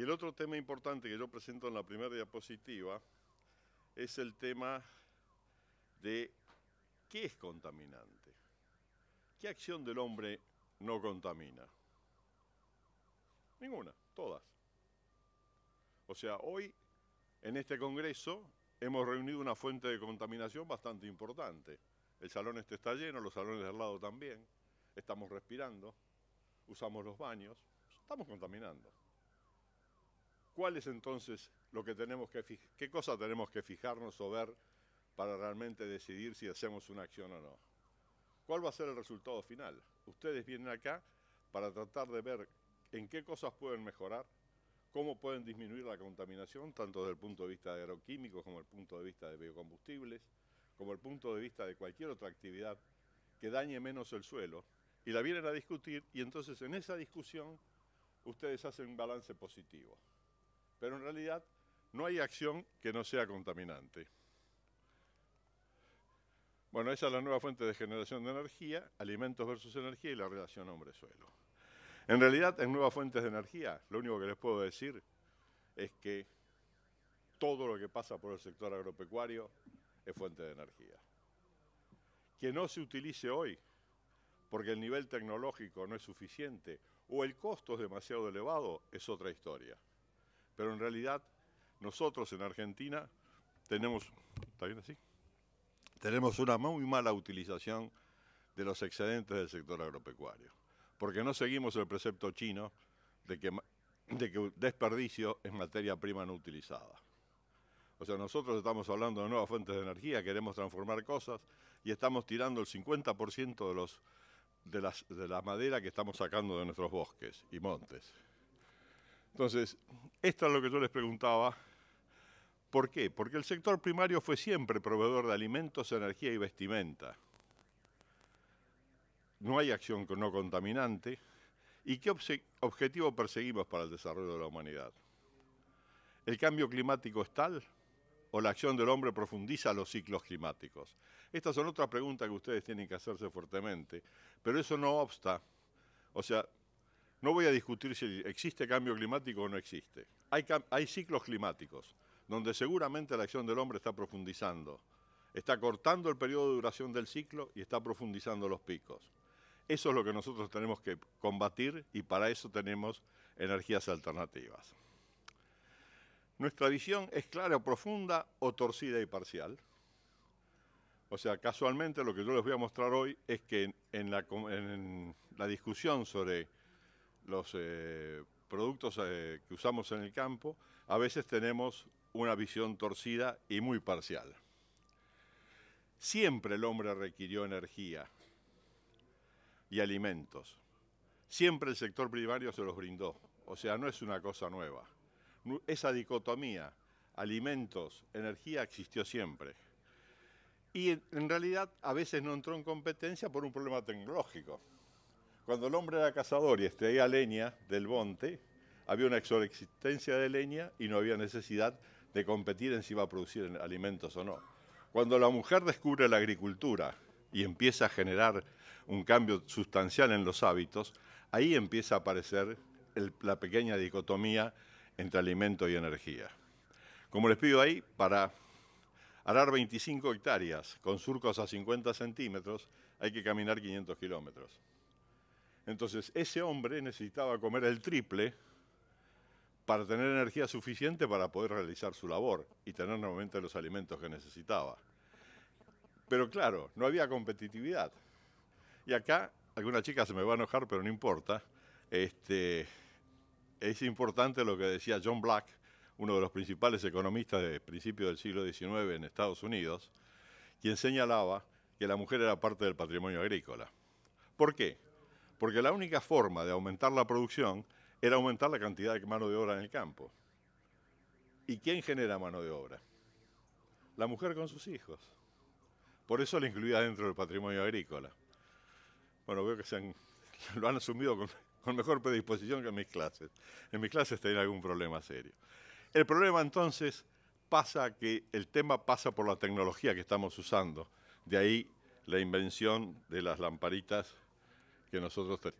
Y el otro tema importante que yo presento en la primera diapositiva es el tema de qué es contaminante. ¿Qué acción del hombre no contamina? Ninguna, todas. O sea, hoy en este Congreso hemos reunido una fuente de contaminación bastante importante. El salón este está lleno, los salones del lado también. Estamos respirando, usamos los baños, estamos contaminando. ¿Cuál es entonces lo que tenemos que ¿Qué cosa tenemos que fijarnos o ver para realmente decidir si hacemos una acción o no? ¿Cuál va a ser el resultado final? Ustedes vienen acá para tratar de ver en qué cosas pueden mejorar, cómo pueden disminuir la contaminación, tanto desde el punto de vista de agroquímicos como el punto de vista de biocombustibles, como el punto de vista de cualquier otra actividad que dañe menos el suelo, y la vienen a discutir, y entonces en esa discusión ustedes hacen un balance positivo pero en realidad no hay acción que no sea contaminante. Bueno, esa es la nueva fuente de generación de energía, alimentos versus energía y la relación hombre-suelo. En realidad, en nuevas fuentes de energía, lo único que les puedo decir es que todo lo que pasa por el sector agropecuario es fuente de energía. Que no se utilice hoy porque el nivel tecnológico no es suficiente o el costo es demasiado elevado es otra historia. Pero en realidad nosotros en Argentina tenemos, Tenemos una muy mala utilización de los excedentes del sector agropecuario, porque no seguimos el precepto chino de que, de que desperdicio es materia prima no utilizada. O sea, nosotros estamos hablando de nuevas fuentes de energía, queremos transformar cosas y estamos tirando el 50% de, los, de la madera que estamos sacando de nuestros bosques y montes. Entonces, esto es lo que yo les preguntaba. ¿Por qué? Porque el sector primario fue siempre proveedor de alimentos, energía y vestimenta. No hay acción no contaminante. ¿Y qué objetivo perseguimos para el desarrollo de la humanidad? ¿El cambio climático es tal o la acción del hombre profundiza los ciclos climáticos? Estas son otras preguntas que ustedes tienen que hacerse fuertemente, pero eso no obsta. O sea, no voy a discutir si existe cambio climático o no existe. Hay, ciclos climáticos donde seguramente la acción del hombre está profundizando, está cortando el periodo de duración del ciclo y está profundizando los picos. Eso es lo que nosotros tenemos que combatir y para eso tenemos energías alternativas. Nuestra visión es clara o profunda o torcida y parcial. O sea, casualmente lo que yo les voy a mostrar hoy es que en la discusión sobre los eh, productos eh, que usamos en el campo, a veces tenemos una visión torcida y muy parcial. Siempre el hombre requirió energía y alimentos. Siempre el sector primario se los brindó. O sea, no es una cosa nueva. Esa dicotomía, alimentos, energía, existió siempre. Y en realidad a veces no entró en competencia por un problema tecnológico. Cuando el hombre era cazador y extraía leña del monte, había una exorexistencia de leña y no había necesidad de competir en si iba a producir alimentos o no. Cuando la mujer descubre la agricultura y empieza a generar un cambio sustancial en los hábitos, ahí empieza a aparecer la pequeña dicotomía entre alimento y energía. Como les pido ahí, para arar 25 hectáreas con surcos a 50 centímetros hay que caminar 500 kilómetros. Entonces, ese hombre necesitaba comer el triple para tener energía suficiente para poder realizar su labor y tener nuevamente los alimentos que necesitaba. Pero claro, no había competitividad. Y acá, alguna chica se me va a enojar, pero no importa. Este, es importante lo que decía John Black, uno de los principales economistas de principios del siglo XIX en Estados Unidos, quien señalaba que la mujer era parte del patrimonio agrícola. ¿Por qué? porque la única forma de aumentar la producción era aumentar la cantidad de mano de obra en el campo. ¿Y quién genera mano de obra? La mujer con sus hijos. Por eso la incluía dentro del patrimonio agrícola. Bueno, veo que lo han asumido con, mejor predisposición que en mis clases. En mis clases tenía algún problema serio. El problema entonces pasa que el tema pasa por la tecnología que estamos usando. De ahí la invención de las lamparitas que nosotros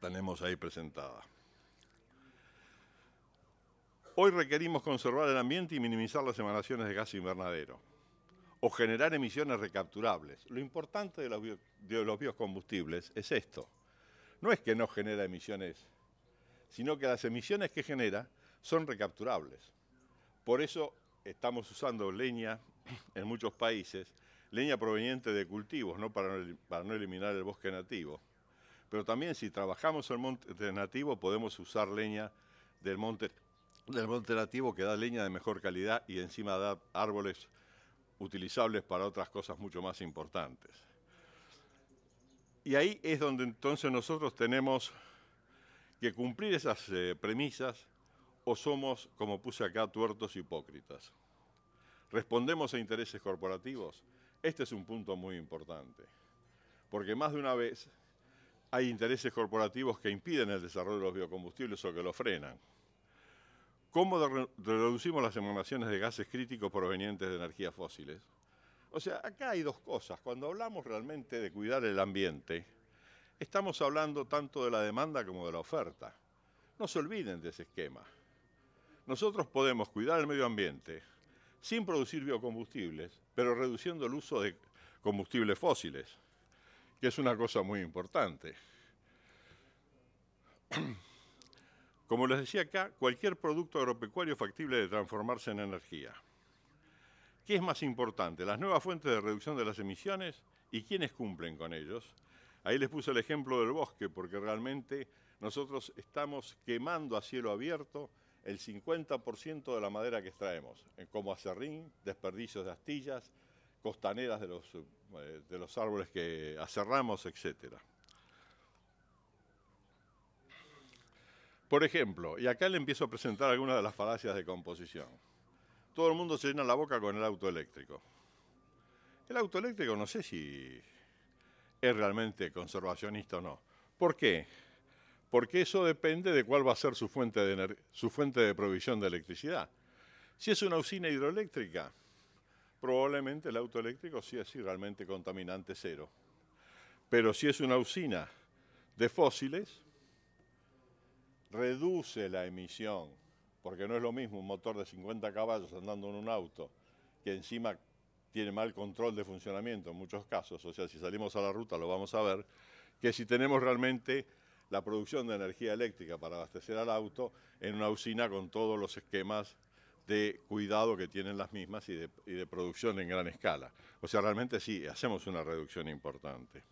tenemos ahí presentada. Hoy requerimos conservar el ambiente y minimizar las emanaciones de gas invernadero o generar emisiones recapturables. Lo importante de los, biocombustibles es esto. No es que no genera emisiones, sino que las emisiones que genera son recapturables. Por eso estamos usando leña en muchos países, leña proveniente de cultivos, no, para no eliminar el bosque nativo pero también si trabajamos el monte nativo podemos usar leña del monte, del monte nativo que da leña de mejor calidad y encima da árboles utilizables para otras cosas mucho más importantes. Y ahí es donde entonces nosotros tenemos que cumplir esas eh, premisas o somos, como puse acá, tuertos hipócritas. Respondemos a intereses corporativos. Este es un punto muy importante, porque más de una vez hay intereses corporativos que impiden el desarrollo de los biocombustibles o que lo frenan. ¿Cómo reducimos las emanaciones de gases críticos provenientes de energías fósiles? O sea, acá hay dos cosas. Cuando hablamos realmente de cuidar el ambiente, estamos hablando tanto de la demanda como de la oferta. No se olviden de ese esquema. Nosotros podemos cuidar el medio ambiente sin producir biocombustibles, pero reduciendo el uso de combustibles fósiles que es una cosa muy importante. Como les decía acá, cualquier producto agropecuario factible de transformarse en energía. ¿Qué es más importante? ¿Las nuevas fuentes de reducción de las emisiones y quiénes cumplen con ellos? Ahí les puse el ejemplo del bosque, porque realmente nosotros estamos quemando a cielo abierto el 50% de la madera que extraemos, eh, como acerrín, desperdicios de astillas, costaneras de los eh, de los árboles que aserramos, etc. Por ejemplo, y acá le empiezo a presentar algunas de las falacias de composición. Todo el mundo se llena la boca con el auto eléctrico. El auto eléctrico no sé si es realmente conservacionista o no. ¿Por qué? Porque eso depende de cuál va a ser su fuente de, su fuente de provisión de electricidad. Si es una usina hidroeléctrica, probablemente el auto eléctrico sí es realmente contaminante cero. Pero si es una usina de fósiles, reduce la emisión, porque no es lo mismo un motor de 50 caballos andando en un auto, que encima tiene mal control de funcionamiento en muchos casos, o sea, si salimos a la ruta lo vamos a ver, que si tenemos realmente la producción de energía eléctrica para abastecer al auto en una usina con todos los esquemas de cuidado que tienen las mismas y de, producción en gran escala. O sea, realmente sí, hacemos una reducción importante.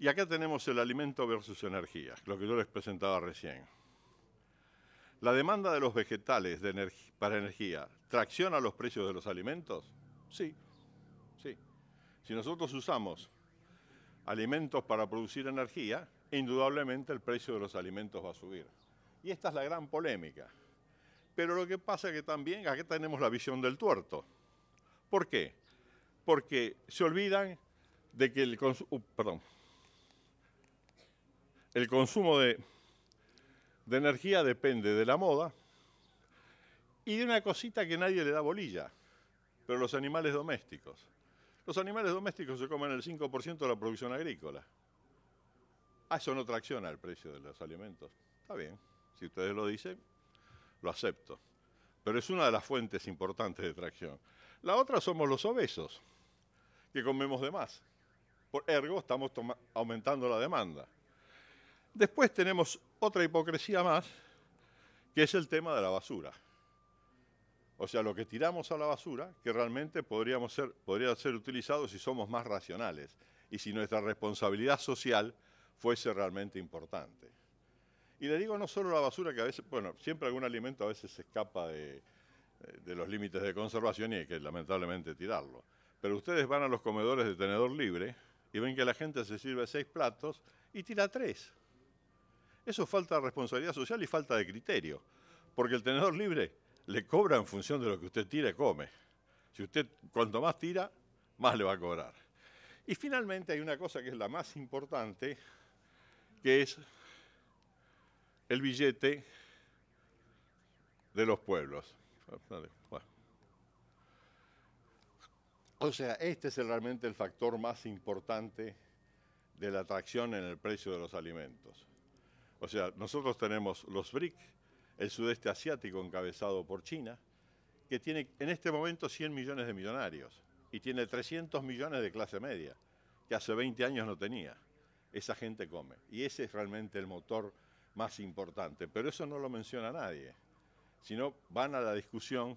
Y acá tenemos el alimento versus energía, lo que yo les presentaba recién. ¿La demanda de los vegetales de para energía tracciona los precios de los alimentos? Sí, sí. Si nosotros usamos alimentos para producir energía, indudablemente el precio de los alimentos va a subir. Y esta es la gran polémica. Pero lo que pasa es que también aquí tenemos la visión del tuerto. ¿Por qué? Porque se olvidan de que el, uh, el consumo de, energía depende de la moda y de una cosita que nadie le da bolilla, pero los animales domésticos. Los animales domésticos se comen el 5% de la producción agrícola. Ah, eso no tracciona el precio de los alimentos. Está bien, si ustedes lo dicen, lo acepto. Pero es una de las fuentes importantes de tracción. La otra somos los obesos, que comemos de más. Por ergo, estamos aumentando la demanda. Después tenemos otra hipocresía más, que es el tema de la basura. O sea, lo que tiramos a la basura, que realmente podríamos ser, podría ser utilizado si somos más racionales y si nuestra responsabilidad social fuese realmente importante. Y le digo no solo la basura, que a veces, bueno, siempre algún alimento a veces se escapa eh, de, los límites de conservación y hay que lamentablemente tirarlo. Pero ustedes van a los comedores de tenedor libre y ven que la gente se sirve seis platos y tira tres. Eso es falta de responsabilidad social y falta de criterio, porque el tenedor libre le cobra en función de lo que usted tira y come. Si usted cuanto más tira, más le va a cobrar. Y finalmente hay una cosa que es la más importante, que es el billete de los pueblos. Ah, o sea, este es realmente el factor más importante de la atracción en el precio de los alimentos. O sea, nosotros tenemos los BRIC, el sudeste asiático encabezado por China, que tiene en este momento 100 millones de millonarios y tiene 300 millones de clase media, que hace 20 años no tenía. Esa gente come. Y ese es realmente el motor más importante, pero eso no lo menciona nadie, sino van a la discusión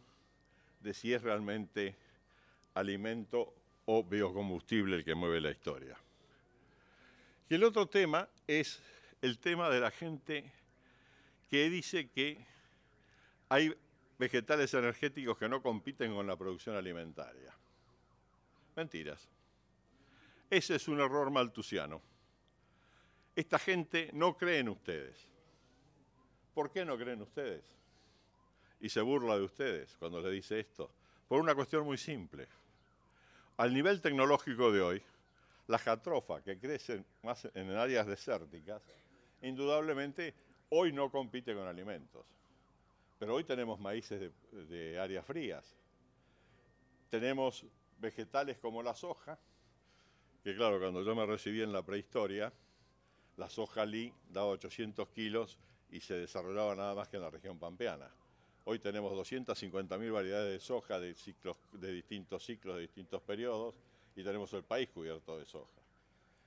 de si es realmente alimento o biocombustible el que mueve la historia. Y el otro tema es el tema de la gente que dice que hay vegetales energéticos que no compiten con la producción alimentaria. Mentiras. Ese es un error maltusiano. Esta gente no cree en ustedes. ¿por qué no creen ustedes? Y se burla de ustedes cuando le dice esto, por una cuestión muy simple. Al nivel tecnológico de hoy, la jatrofa que crece más en áreas desérticas, indudablemente hoy no compite con alimentos. Pero hoy tenemos maíces de, de áreas frías. Tenemos vegetales como la soja, que claro, cuando yo me recibí en la prehistoria, la soja Lee daba 800 kilos y se desarrollaba nada más que en la región pampeana. Hoy tenemos 250.000 variedades de soja de, ciclos, distintos ciclos, de distintos periodos, y tenemos el país cubierto de soja.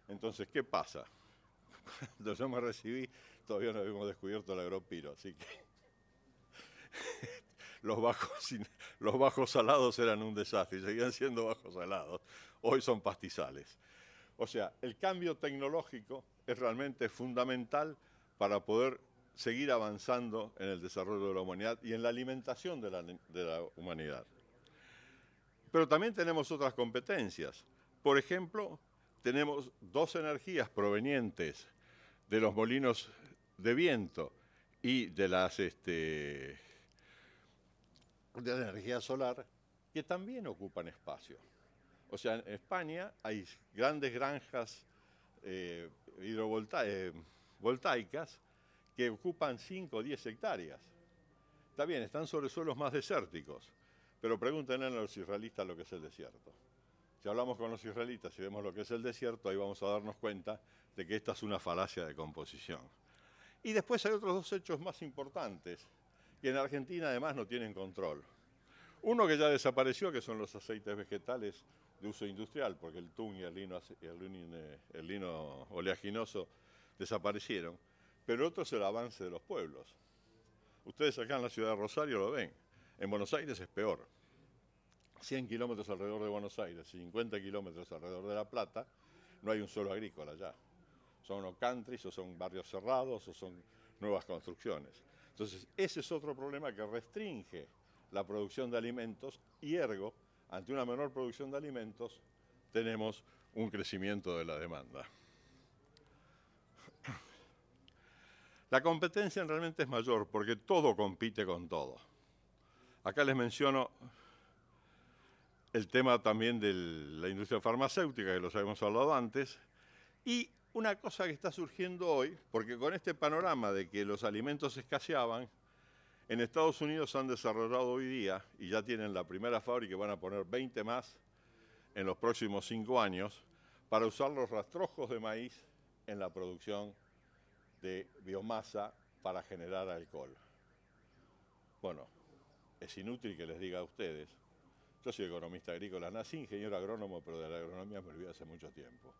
Entonces, ¿qué pasa? Cuando yo me recibí, todavía no habíamos descubierto el agropiro, así que los bajos, salados eran un desastre, y seguían siendo bajos salados. Hoy son pastizales. O sea, el cambio tecnológico es realmente fundamental para poder seguir avanzando en el desarrollo de la humanidad y en la alimentación de la, humanidad. Pero también tenemos otras competencias. Por ejemplo, tenemos dos energías provenientes de los molinos de viento y de las este, de la energía solar que también ocupan espacio. O sea, en España hay grandes granjas eh, hidrovoltaicas eh, que ocupan 5 o 10 hectáreas. Está bien, están sobre suelos más desérticos, pero pregúntenle a los israelitas lo que es el desierto. Si hablamos con los israelitas y vemos lo que es el desierto, ahí vamos a darnos cuenta de que esta es una falacia de composición. Y después hay otros dos hechos más importantes, que en Argentina además no tienen control. Uno que ya desapareció, que son los aceites vegetales de uso industrial, porque el tun y el el lino oleaginoso desaparecieron pero otro es el avance de los pueblos. Ustedes acá en la ciudad de Rosario lo ven, en Buenos Aires es peor. 100 kilómetros alrededor de Buenos Aires, 50 kilómetros alrededor de La Plata, no hay un suelo agrícola allá. Son los countries, o son barrios cerrados, o son nuevas construcciones. Entonces, ese es otro problema que restringe la producción de alimentos y ergo, ante una menor producción de alimentos, tenemos un crecimiento de la demanda. La competencia realmente es mayor porque todo compite con todo. Acá les menciono el tema también de la industria farmacéutica, que lo habíamos hablado antes, y una cosa que está surgiendo hoy, porque con este panorama de que los alimentos escaseaban, en Estados Unidos han desarrollado hoy día, y ya tienen la primera fábrica y van a poner 20 más en los próximos cinco años, para usar los rastrojos de maíz en la producción de biomasa para generar alcohol. Bueno, es inútil que les diga a ustedes, yo soy economista agrícola, nací ingeniero agrónomo, pero de la agronomía me olvidé hace mucho tiempo.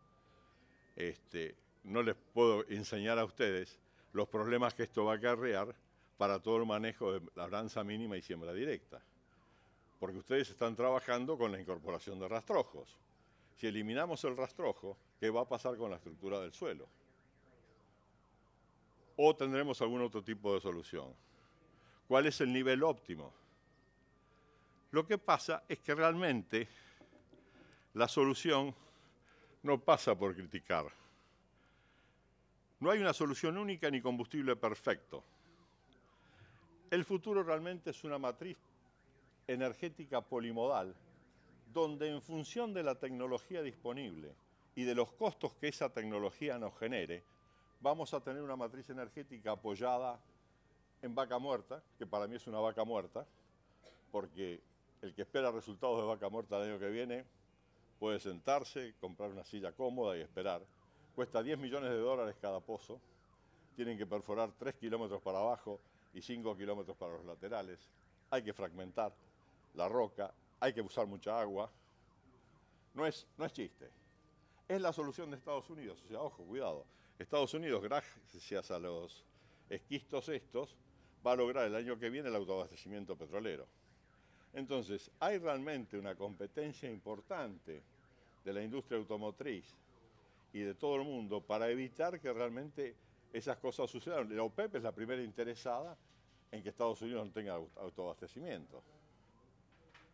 Este, no les puedo enseñar a ustedes los problemas que esto va a acarrear para todo el manejo de la labranza mínima y siembra directa. Porque ustedes están trabajando con la incorporación de rastrojos. Si eliminamos el rastrojo, ¿qué va a pasar con la estructura del suelo? o tendremos algún otro tipo de solución. ¿Cuál es el nivel óptimo? Lo que pasa es que realmente la solución no pasa por criticar. No hay una solución única ni combustible perfecto. El futuro realmente es una matriz energética polimodal, donde en función de la tecnología disponible y de los costos que esa tecnología nos genere, vamos a tener una matriz energética apoyada en vaca muerta, que para mí es una vaca muerta, porque el que espera resultados de vaca muerta el año que viene puede sentarse, comprar una silla cómoda y esperar. Cuesta 10 millones de dólares cada pozo, tienen que perforar 3 kilómetros para abajo y 5 kilómetros para los laterales, hay que fragmentar la roca, hay que usar mucha agua. No es, no es chiste. Es la solución de Estados Unidos, o sea, ojo, cuidado Estados Unidos, gracias a los esquistos estos, va a lograr el año que viene el autoabastecimiento petrolero. Entonces, hay realmente una competencia importante de la industria automotriz y de todo el mundo para evitar que realmente esas cosas sucedan. La OPEP es la primera interesada en que Estados Unidos no tenga autoabastecimiento.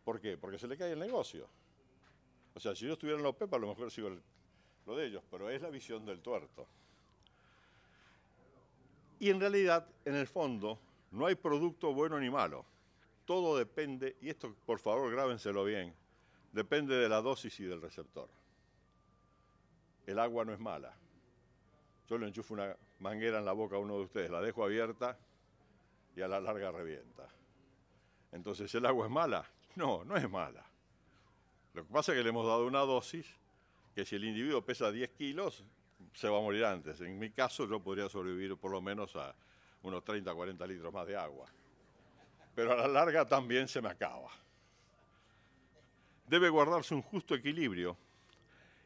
¿Por qué? Porque se le cae el negocio. O sea, si yo estuviera en la OPEP, a lo mejor sigo lo de ellos, pero es la visión del tuerto. Y en realidad, en el fondo, no hay producto bueno ni malo. Todo depende, y esto por favor grábenselo bien, depende de la dosis y del receptor. El agua no es mala. Yo le enchufo una manguera en la boca a uno de ustedes, la dejo abierta y a la larga revienta. Entonces, ¿el agua es mala? No, no es mala. Lo que pasa es que le hemos dado una dosis que si el individuo pesa 10 kilos, se va a morir antes. En mi caso yo podría sobrevivir por lo menos a unos 30, 40 litros más de agua. Pero a la larga también se me acaba. Debe guardarse un justo equilibrio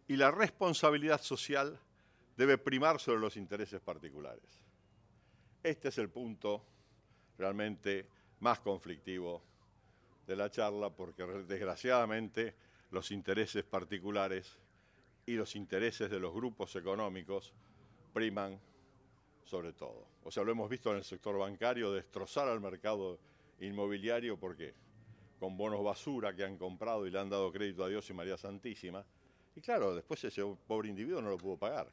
y la responsabilidad social debe primar sobre los intereses particulares. Este es el punto realmente más conflictivo de la charla porque desgraciadamente los intereses particulares y los intereses de los grupos económicos priman sobre todo. O sea, lo hemos visto en el sector bancario, destrozar al mercado inmobiliario, ¿por qué? Con bonos basura que han comprado y le han dado crédito a Dios y María Santísima. Y claro, después ese pobre individuo no lo pudo pagar.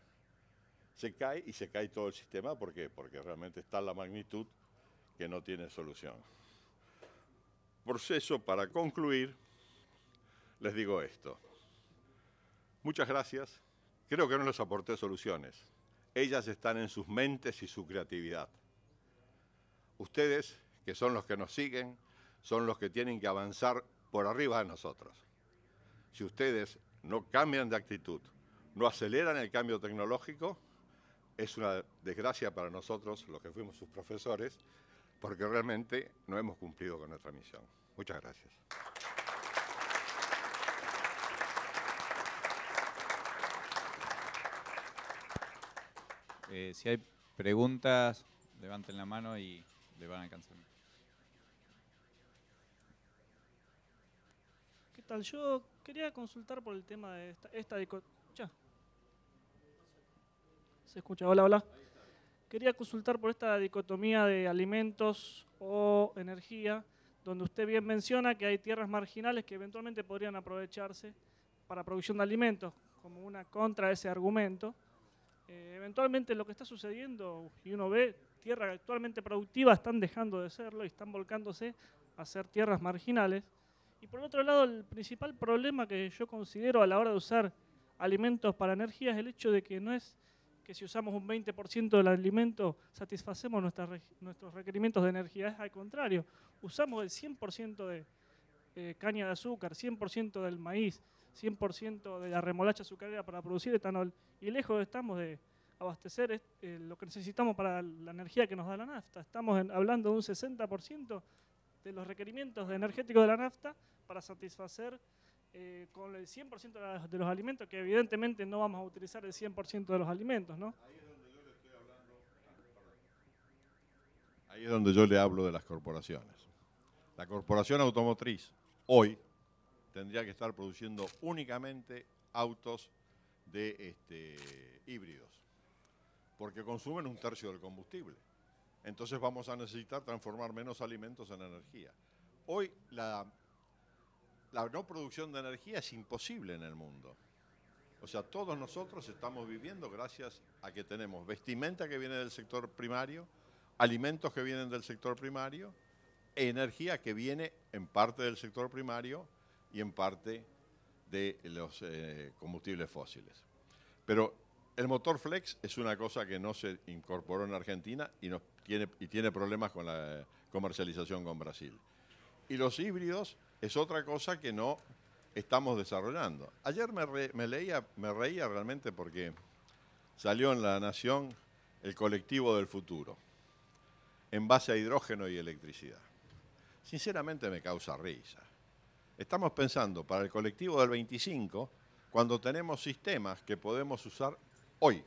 Se cae y se cae todo el sistema, ¿por qué? Porque realmente está en la magnitud que no tiene solución. Por para concluir, les digo esto. Muchas gracias. Creo que no les aporté soluciones. Ellas están en sus mentes y su creatividad. Ustedes, que son los que nos siguen, son los que tienen que avanzar por arriba de nosotros. Si ustedes no cambian de actitud, no aceleran el cambio tecnológico, es una desgracia para nosotros, los que fuimos sus profesores, porque realmente no hemos cumplido con nuestra misión. Muchas gracias. Eh, si hay preguntas, levanten la mano y le van a alcanzar. ¿Qué tal? Yo quería consultar por el tema de esta, esta ¿Se escucha? Hola, hola. Quería consultar por esta dicotomía de alimentos o energía, donde usted bien menciona que hay tierras marginales que eventualmente podrían aprovecharse para producción de alimentos, como una contra ese argumento. Eh, eventualmente lo que está sucediendo, y uno ve, tierras actualmente productivas están dejando de serlo y están volcándose a ser tierras marginales. Y por otro lado, el principal problema que yo considero a la hora de usar alimentos para energía es el hecho de que no es que si usamos un 20% del alimento satisfacemos nuestros requerimientos de energía, es al contrario, usamos el 100% de eh, caña de azúcar, 100% del maíz, 100% de la remolacha azucarera para producir etanol y lejos estamos de abastecer eh, lo que necesitamos para la energía que nos da la nafta. Estamos hablando de un 60% de los requerimientos energéticos de la nafta para satisfacer eh, con el 100% de, los alimentos, que evidentemente no vamos a utilizar el 100% de los alimentos, ¿no? Ahí es, donde yo le ahí es donde yo le hablo de las corporaciones. La corporación automotriz hoy tendría que estar produciendo únicamente autos de este, híbridos, porque consumen un tercio del combustible. Entonces vamos a necesitar transformar menos alimentos en energía. Hoy la, la no producción de energía es imposible en el mundo. O sea, todos nosotros estamos viviendo gracias a que tenemos vestimenta que viene del sector primario, alimentos que vienen del sector primario, energía que viene en parte del sector primario y en parte de los eh, combustibles fósiles. Pero el motor flex es una cosa que no se incorporó en Argentina y, tiene, y tiene problemas con la comercialización con Brasil. Y los híbridos es otra cosa que no estamos desarrollando. Ayer me, leía, me reía realmente porque salió en La Nación el colectivo del futuro, en base a hidrógeno y electricidad. Sinceramente me causa risa. Estamos pensando para el colectivo del 25 cuando tenemos sistemas que podemos usar hoy,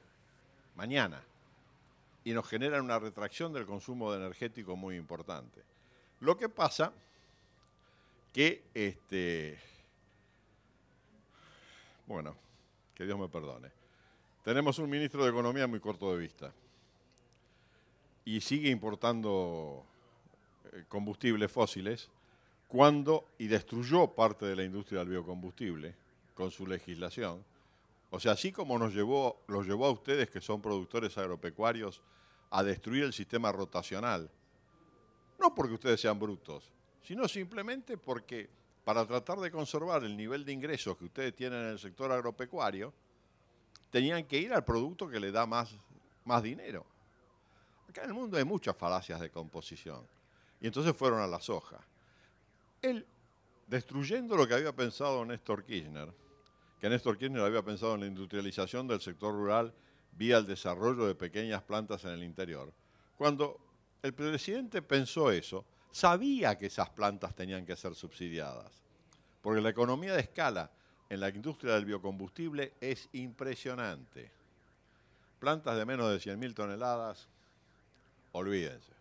mañana, y nos generan una retracción del consumo energético muy importante. Lo que pasa que, este, bueno, que Dios me perdone, tenemos un ministro de Economía muy corto de vista y sigue importando eh, combustibles fósiles cuando y destruyó parte de la industria del biocombustible con su legislación. O sea, así como nos llevó, los llevó a ustedes que son productores agropecuarios a destruir el sistema rotacional, no porque ustedes sean brutos, sino simplemente porque para tratar de conservar el nivel de ingresos que ustedes tienen en el sector agropecuario, tenían que ir al producto que le da más, más dinero. Acá en el mundo hay muchas falacias de composición. Y entonces fueron a la soja él, destruyendo lo que había pensado Néstor Kirchner, que Néstor Kirchner había pensado en la industrialización del sector rural vía el desarrollo de pequeñas plantas en el interior, cuando el presidente pensó eso, sabía que esas plantas tenían que ser subsidiadas, porque la economía de escala en la industria del biocombustible es impresionante. Plantas de menos de 100.000 toneladas, olvídense.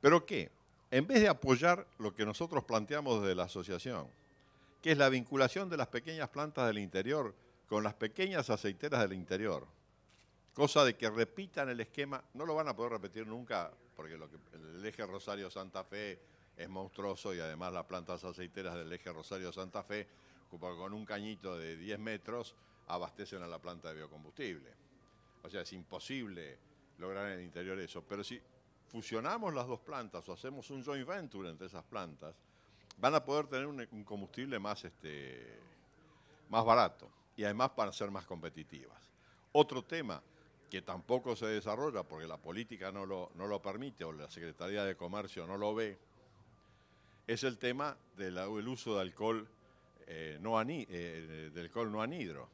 ¿Pero qué? en vez de apoyar lo que nosotros planteamos desde la asociación, que es la vinculación de las pequeñas plantas del interior con las pequeñas aceiteras del interior, cosa de que repitan el esquema, no lo van a poder repetir nunca, porque lo que, el eje Rosario-Santa Fe es monstruoso y además las plantas aceiteras del eje Rosario-Santa Fe, con un cañito de 10 metros, abastecen a la planta de biocombustible. O sea, es imposible lograr en el interior eso. Pero sí fusionamos las dos plantas o hacemos un joint venture entre esas plantas, van a poder tener un, combustible más, este, más barato y además para ser más competitivas. Otro tema que tampoco se desarrolla porque la política no lo, no lo permite o la Secretaría de Comercio no lo ve, es el tema del uso de alcohol, eh, no aní, eh, del alcohol no anhidro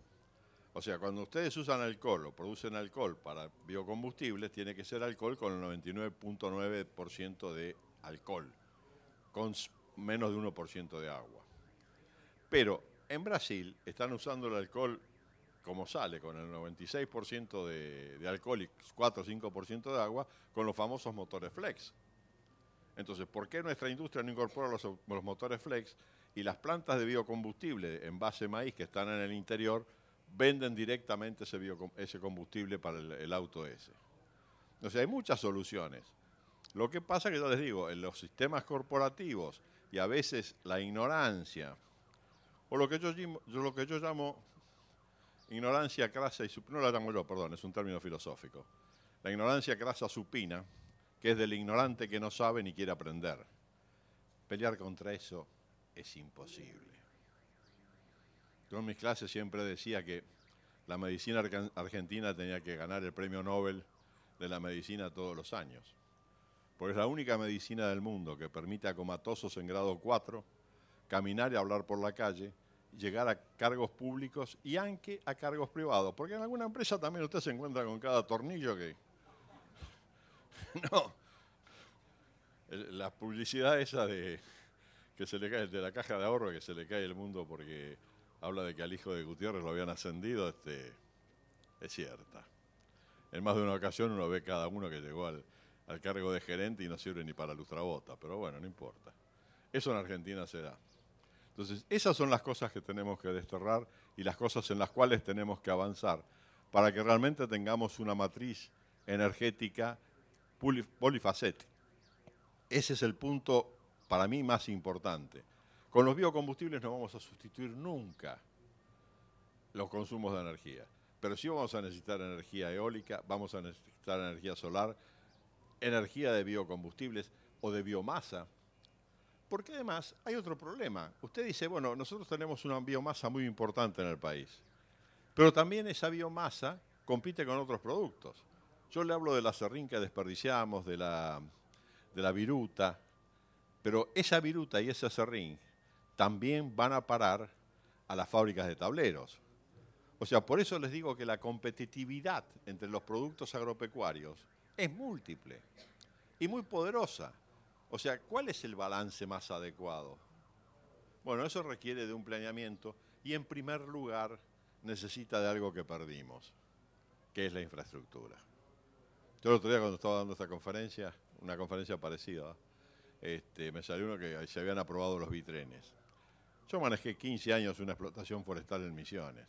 o sea, cuando ustedes usan alcohol o producen alcohol para biocombustibles, tiene que ser alcohol con el 99.9% de alcohol, con menos de 1% de agua. Pero en Brasil están usando el alcohol como sale, con el 96% de, alcohol y 4 o 5% de agua, con los famosos motores flex. Entonces, ¿por qué nuestra industria no incorpora los, los motores flex y las plantas de biocombustible en base maíz que están en el interior venden directamente ese, combustible para el, auto ese. O sea, hay muchas soluciones. Lo que pasa que yo les digo, en los sistemas corporativos y a veces la ignorancia, o lo que yo, llamo ignorancia crasa y supina, no la llamo yo, perdón, es un término filosófico. La ignorancia crasa supina, que es del ignorante que no sabe ni quiere aprender. Pelear contra eso es imposible. Yo en mis clases siempre decía que la medicina argentina tenía que ganar el premio Nobel de la medicina todos los años, porque es la única medicina del mundo que permite a comatosos en grado 4 caminar y hablar por la calle, llegar a cargos públicos y aunque a cargos privados, porque en alguna empresa también usted se encuentra con cada tornillo que... no, la publicidad esa de que se le cae de la caja de ahorro que se le cae el mundo porque habla de que al hijo de Gutiérrez lo habían ascendido, este, es cierta. En más de una ocasión uno ve cada uno que llegó al, al cargo de gerente y no sirve ni para lustrabota, pero bueno, no importa. Eso en Argentina se da. Entonces, esas son las cosas que tenemos que desterrar y las cosas en las cuales tenemos que avanzar para que realmente tengamos una matriz energética polifacética. Ese es el punto para mí más importante. Con los biocombustibles no vamos a sustituir nunca los consumos de energía, pero sí vamos a necesitar energía eólica, vamos a necesitar energía solar, energía de biocombustibles o de biomasa, porque además hay otro problema. Usted dice, bueno, nosotros tenemos una biomasa muy importante en el país, pero también esa biomasa compite con otros productos. Yo le hablo de la serrín que desperdiciamos, de la, de la viruta, pero esa viruta y esa serrín también van a parar a las fábricas de tableros. O sea, por eso les digo que la competitividad entre los productos agropecuarios es múltiple y muy poderosa. O sea, ¿cuál es el balance más adecuado? Bueno, eso requiere de un planeamiento y en primer lugar necesita de algo que perdimos, que es la infraestructura. Yo el otro día cuando estaba dando esta conferencia, una conferencia parecida, este, me salió uno que se habían aprobado los bitrenes. Yo manejé 15 años una explotación forestal en Misiones.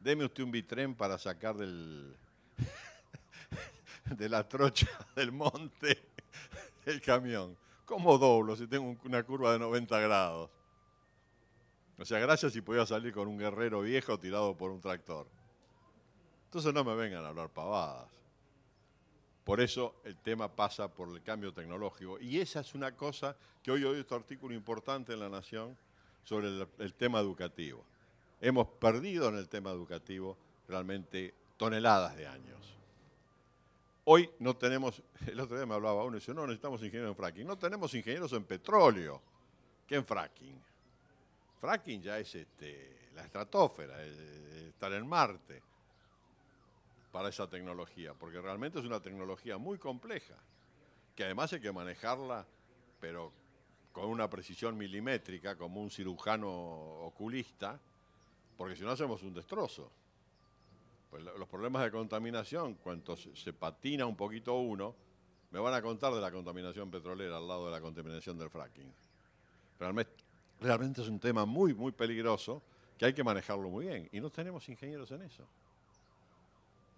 Deme usted un bitren para sacar del, de la trocha del monte el camión. ¿Cómo doblo si tengo una curva de 90 grados? O sea, gracias si podía salir con un guerrero viejo tirado por un tractor. Entonces no me vengan a hablar pavadas. Por eso el tema pasa por el cambio tecnológico. Y esa es una cosa que hoy oí este artículo importante en La Nación sobre el, tema educativo. Hemos perdido en el tema educativo realmente toneladas de años. Hoy no tenemos, el otro día me hablaba uno y dice, no, necesitamos ingenieros en fracking. No tenemos ingenieros en petróleo, que en fracking. Fracking ya es este, la estratosfera, estar en Marte para esa tecnología, porque realmente es una tecnología muy compleja, que además hay que manejarla, pero con una precisión milimétrica, como un cirujano oculista, porque si no hacemos un destrozo. Pues los problemas de contaminación, cuando se patina un poquito uno, me van a contar de la contaminación petrolera al lado de la contaminación del fracking. Realmente, realmente es un tema muy, muy peligroso que hay que manejarlo muy bien y no tenemos ingenieros en eso.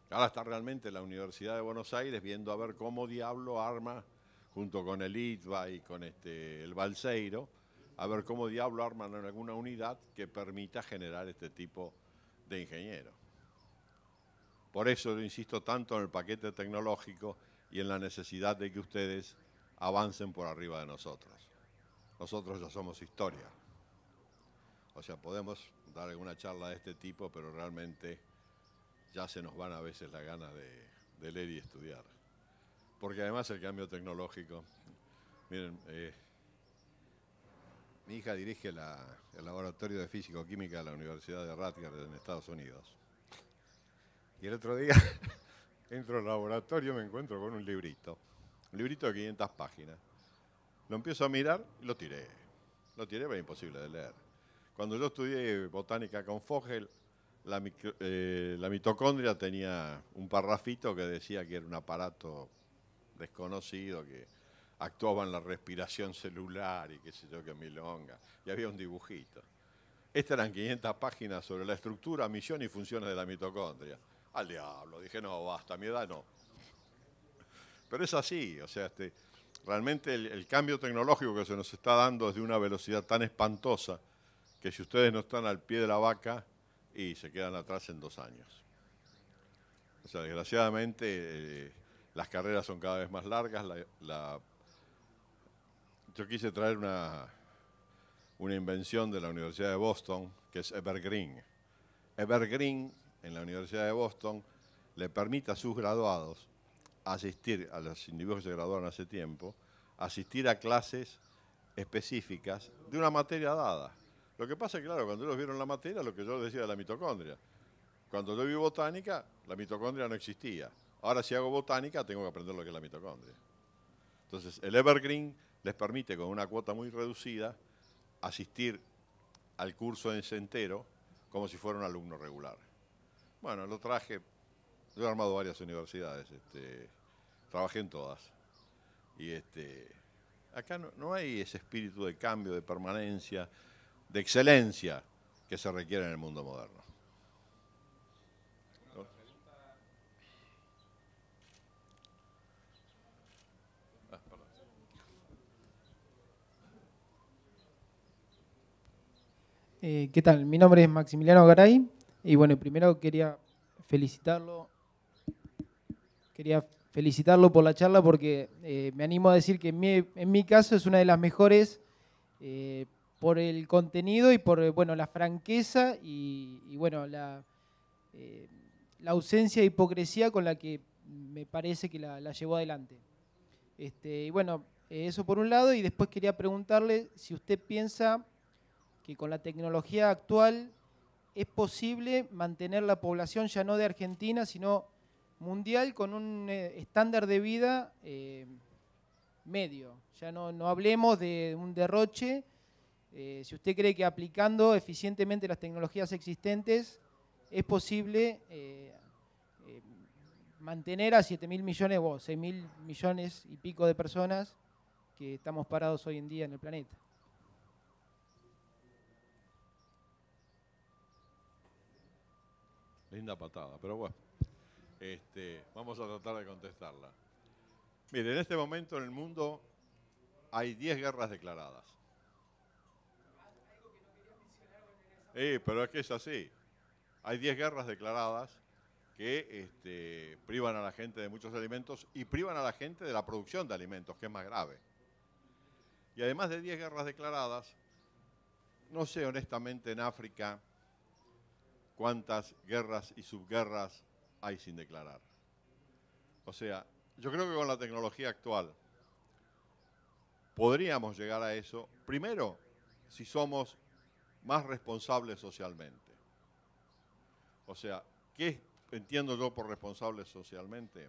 Ahora está realmente la Universidad de Buenos Aires viendo a ver cómo diablo arma junto con el ITVA y con este, el Balseiro, a ver cómo diablo arman alguna unidad que permita generar este tipo de ingenieros. Por eso lo insisto tanto en el paquete tecnológico y en la necesidad de que ustedes avancen por arriba de nosotros. Nosotros ya somos historia. O sea, podemos dar alguna charla de este tipo, pero realmente ya se nos van a veces las ganas de leer y estudiar porque además el cambio tecnológico. Miren, eh, mi hija dirige el laboratorio de físico-química de la Universidad de Rutgers en Estados Unidos. Y el otro día entro al laboratorio y me encuentro con un librito, un librito de 500 páginas. Lo empiezo a mirar y lo tiré. Lo tiré, pero era imposible de leer. Cuando yo estudié botánica con Fogel, la, eh, la mitocondria tenía un parrafito que decía que era un aparato desconocido que actuaba en la respiración celular y qué sé yo, que milonga. Y había un dibujito. Estas eran 500 páginas sobre la estructura, misión y funciones de la mitocondria. Al diablo, dije, no, basta, mi edad no. Pero es así, o sea, este, realmente el, cambio tecnológico que se nos está dando es de una velocidad tan espantosa que si ustedes no están al pie de la vaca y se quedan atrás en dos años. O sea, desgraciadamente eh, las carreras son cada vez más largas. La, Yo quise traer una, una invención de la Universidad de Boston, que es Evergreen. Evergreen en la Universidad de Boston le permite a sus graduados asistir, a los individuos que se graduaron hace tiempo, asistir a clases específicas de una materia dada. Lo que pasa es que, claro, cuando ellos vieron la materia, lo que yo les decía de la mitocondria. Cuando yo vi botánica, la mitocondria no existía. Ahora si hago botánica, tengo que aprender lo que es la mitocondria. Entonces, el Evergreen les permite con una cuota muy reducida asistir al curso en entero como si fuera un alumno regular. Bueno, lo traje, yo he armado varias universidades, este, trabajé en todas. Y este, acá no hay ese espíritu de cambio, de permanencia, de excelencia que se requiere en el mundo moderno. Eh, ¿Qué tal? Mi nombre es Maximiliano Garay y bueno, primero quería felicitarlo, quería felicitarlo por la charla porque eh, me animo a decir que en mi, caso es una de las mejores eh, por el contenido y por bueno, la franqueza y, bueno, la, ausencia de hipocresía con la que me parece que la, llevó adelante. Este, y bueno, eso por un lado y después quería preguntarle si usted piensa que con la tecnología actual es posible mantener la población ya no de Argentina, sino mundial con un eh, estándar de vida eh, medio. Ya no, hablemos de un derroche. Eh, si usted cree que aplicando eficientemente las tecnologías existentes es posible mantener a 7 mil millones o mil millones y pico de personas que estamos parados hoy en día en el planeta. linda patada, pero bueno, este, vamos a tratar de contestarla. Mire, en este momento en el mundo hay 10 guerras declaradas. Sí, pero es que es así. Hay 10 guerras declaradas que este, privan a la gente de muchos alimentos y privan a la gente de la producción de alimentos, que es más grave. Y además de 10 guerras declaradas, no sé honestamente en África cuántas guerras y subguerras hay sin declarar. O sea, yo creo que con la tecnología actual podríamos llegar a eso, primero, si somos más responsables socialmente. O sea, ¿qué entiendo yo por responsables socialmente?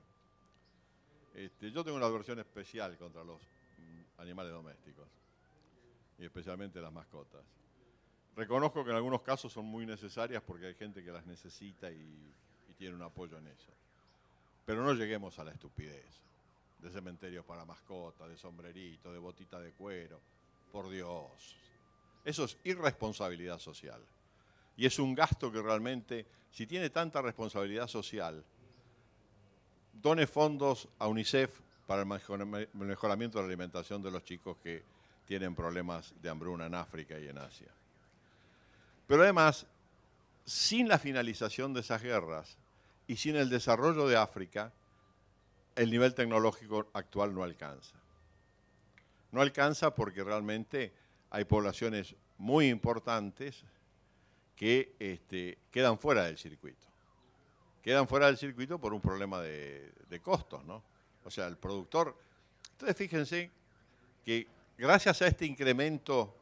Este, yo tengo una adversión especial contra los mm, animales domésticos y especialmente las mascotas. Reconozco que en algunos casos son muy necesarias porque hay gente que las necesita y, tiene un apoyo en eso. Pero no lleguemos a la estupidez de cementerios para mascotas, de sombreritos, de botita de cuero. Por Dios. Eso es irresponsabilidad social. Y es un gasto que realmente, si tiene tanta responsabilidad social, done fondos a UNICEF para el mejoramiento de la alimentación de los chicos que tienen problemas de hambruna en África y en Asia. Pero además, sin la finalización de esas guerras y sin el desarrollo de África, el nivel tecnológico actual no alcanza. No alcanza porque realmente hay poblaciones muy importantes que este, quedan fuera del circuito. Quedan fuera del circuito por un problema de, de costos, ¿no? O sea, el productor... Entonces, fíjense que gracias a este incremento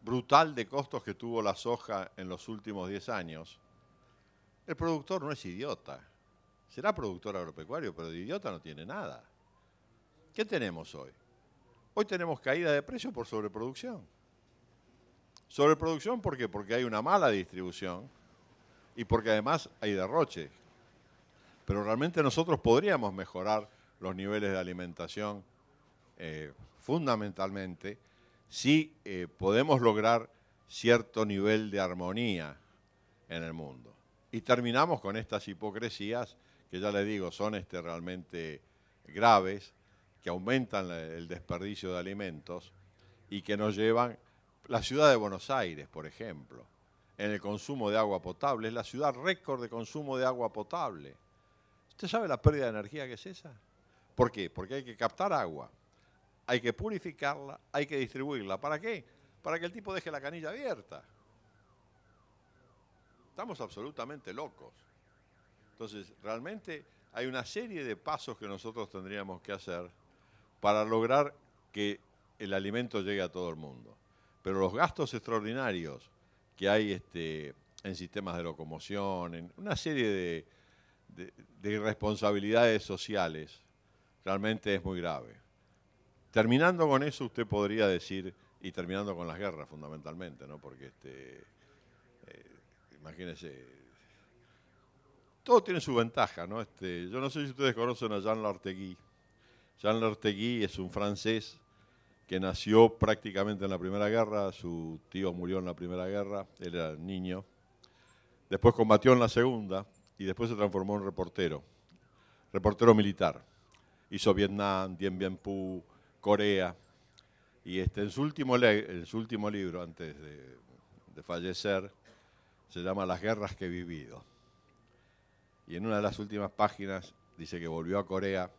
brutal de costos que tuvo la soja en los últimos 10 años, el productor no es idiota. Será productor agropecuario, pero de idiota no tiene nada. ¿Qué tenemos hoy? Hoy tenemos caída de precios por sobreproducción. Sobreproducción, ¿por qué? Porque hay una mala distribución y porque además hay derroche. Pero realmente nosotros podríamos mejorar los niveles de alimentación eh, fundamentalmente si eh, podemos lograr cierto nivel de armonía en el mundo. Y terminamos con estas hipocresías que ya les digo son este, realmente graves, que aumentan el desperdicio de alimentos y que nos llevan, la ciudad de Buenos Aires, por ejemplo, en el consumo de agua potable, es la ciudad récord de consumo de agua potable. ¿Usted sabe la pérdida de energía que es esa? ¿Por qué? Porque hay que captar agua, hay que purificarla, hay que distribuirla. ¿Para qué? Para que el tipo deje la canilla abierta. Estamos absolutamente locos. Entonces, realmente hay una serie de pasos que nosotros tendríamos que hacer para lograr que el alimento llegue a todo el mundo. Pero los gastos extraordinarios que hay este, en sistemas de locomoción, en una serie de, de, de irresponsabilidades sociales, realmente es muy grave. Terminando con eso, usted podría decir, y terminando con las guerras fundamentalmente, ¿no? Porque, este, eh, imagínense, todo tiene su ventaja, ¿no? Este, yo no sé si ustedes conocen a Jean Lartegui. Jean Lartegui es un francés que nació prácticamente en la Primera Guerra, su tío murió en la Primera Guerra, era niño, después combatió en la Segunda y después se transformó en reportero, reportero militar. Hizo Vietnam, Dien Bien Phu, Corea. Y este, en, su último último libro, antes de, fallecer, se llama Las guerras que he vivido. Y en una de las últimas páginas dice que volvió a Corea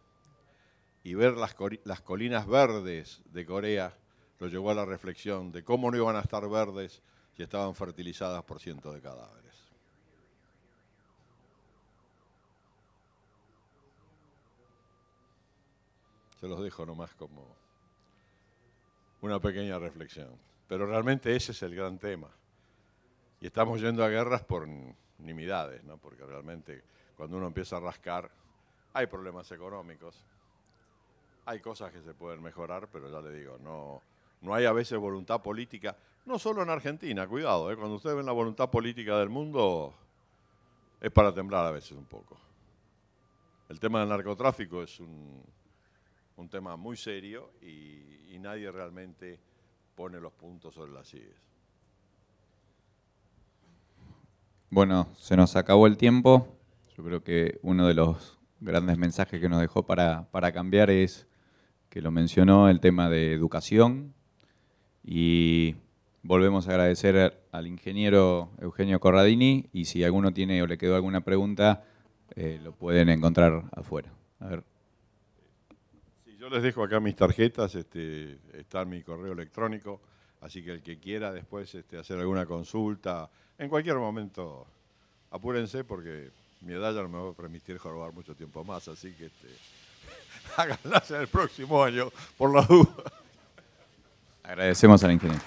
y ver las, las, colinas verdes de Corea lo llevó a la reflexión de cómo no iban a estar verdes si estaban fertilizadas por cientos de cadáveres. Se los dejo nomás como una pequeña reflexión. Pero realmente ese es el gran tema. Y estamos yendo a guerras por nimidades, ¿no? porque realmente cuando uno empieza a rascar, hay problemas económicos, hay cosas que se pueden mejorar, pero ya le digo, no, no hay a veces voluntad política, no solo en Argentina, cuidado, ¿eh? cuando ustedes ven la voluntad política del mundo, es para temblar a veces un poco. El tema del narcotráfico es un, un tema muy serio y, nadie realmente pone los puntos sobre las sillas. Bueno, se nos acabó el tiempo. Yo creo que uno de los grandes mensajes que nos dejó para, cambiar es que lo mencionó el tema de educación y volvemos a agradecer al ingeniero Eugenio Corradini y si alguno tiene o le quedó alguna pregunta, eh, lo pueden encontrar afuera. A ver les dejo acá mis tarjetas, este, está mi correo electrónico, así que el que quiera después este, hacer alguna consulta, en cualquier momento, apúrense porque mi edad ya no me va a permitir jorobar mucho tiempo más, así que este, háganlas en el próximo año, por la duda. Agradecemos al ingeniero.